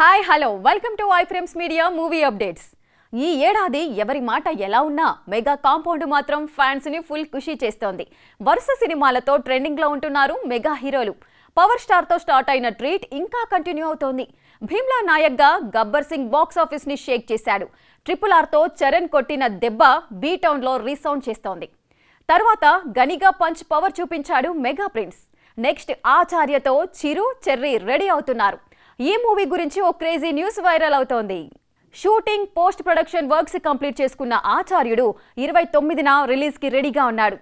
hi hello welcome to Frames Media movie updates ఈ ఏడాది ఎవరి మాట ఎలా ఉన్నా మెగా కాంపౌండ్ మాత్రం ఫ్యాన్స్ని ఫుల్ ఖుషీ చేస్తోంది వరుస సినిమాలతో ట్రెండింగ్లో ఉంటున్నారు మెగా హీరోలు పవర్ స్టార్తో స్టార్ట్ అయిన ట్రీట్ ఇంకా కంటిన్యూ అవుతోంది భీమ్లా నాయక్గా గబ్బర్ సింగ్ బాక్స్ ఆఫీస్ని షేక్ చేశాడు ట్రిపుల్ ఆర్తో చరణ్ కొట్టిన దెబ్బ బీటౌన్లో రీసౌండ్ చేస్తోంది తర్వాత గనిగా పంచ్ పవర్ చూపించాడు మెగా ప్రిన్స్ నెక్స్ట్ ఆచార్యతో చిరు చెర్రీ రెడీ అవుతున్నారు ఈ మూవీ గురించి ఓ క్రేజీ న్యూస్ వైరల్ అవుతోంది shooting post production works complete చేసుకున్న ఆచార్యుడు ఇరవై తొమ్మిదిన రిలీజ్కి రెడీగా ఉన్నాడు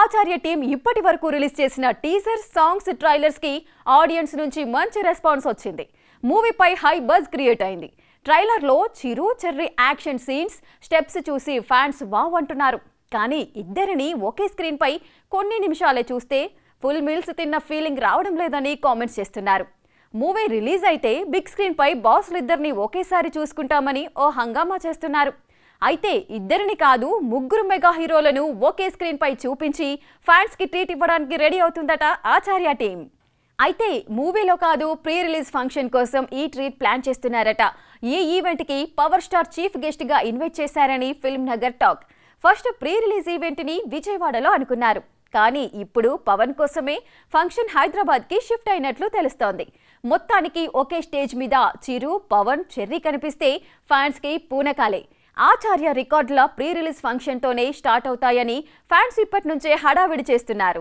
ఆచార్య టీం ఇప్పటి వరకు రిలీజ్ చేసిన టీజర్ సాంగ్స్ ట్రైలర్స్కి ఆడియన్స్ నుంచి మంచి రెస్పాన్స్ వచ్చింది మూవీపై హై బజ్ క్రియేట్ అయింది ట్రైలర్లో Chiru Cherry action scenes steps చూసి ఫ్యాన్స్ వావ్ అంటున్నారు కానీ ఇద్దరిని ఒకే స్క్రీన్పై కొన్ని నిమిషాలే చూస్తే ఫుల్ మీల్స్ తిన్న ఫీలింగ్ రావడం లేదని కామెంట్స్ చేస్తున్నారు మూవీ రిలీజ్ అయితే బిగ్ స్క్రీన్పై బాసులిద్దరిని ఒకేసారి చూసుకుంటామని ఓ హంగామా చేస్తున్నారు అయితే ఇద్దరిని కాదు ముగ్గురు మెగా హీరోలను ఒకే స్క్రీన్పై చూపించి ఫ్యాన్స్కి ట్రీట్ ఇవ్వడానికి రెడీ అవుతుందట ఆచార్య టీం అయితే మూవీలో కాదు ప్రీ రిలీజ్ ఫంక్షన్ కోసం ఈ ట్రీట్ ప్లాన్ చేస్తున్నారట ఈ ఈవెంట్కి పవర్ స్టార్ చీఫ్ గెస్ట్గా ఇన్వైట్ చేశారని film Nagar talk first pre release ఈవెంట్ని విజయవాడలో అనుకున్నారు కానీ ఇప్పుడు పవన్ కోసమే ఫంక్షన్ హైదరాబాద్కి షిఫ్ట్ అయినట్లు తెలుస్తోంది మొత్తానికి ఒకే స్టేజ్ మీద చిరు పవన్ చెర్రీ కనిపిస్తే ఫ్యాన్స్కి పూనకాలే ఆచార్య రికార్డుల ప్రీ రిలీజ్ ఫంక్షన్తోనే స్టార్ట్ అవుతాయని ఫ్యాన్స్ ఇప్పటి నుంచే హడావిడి చేస్తున్నారు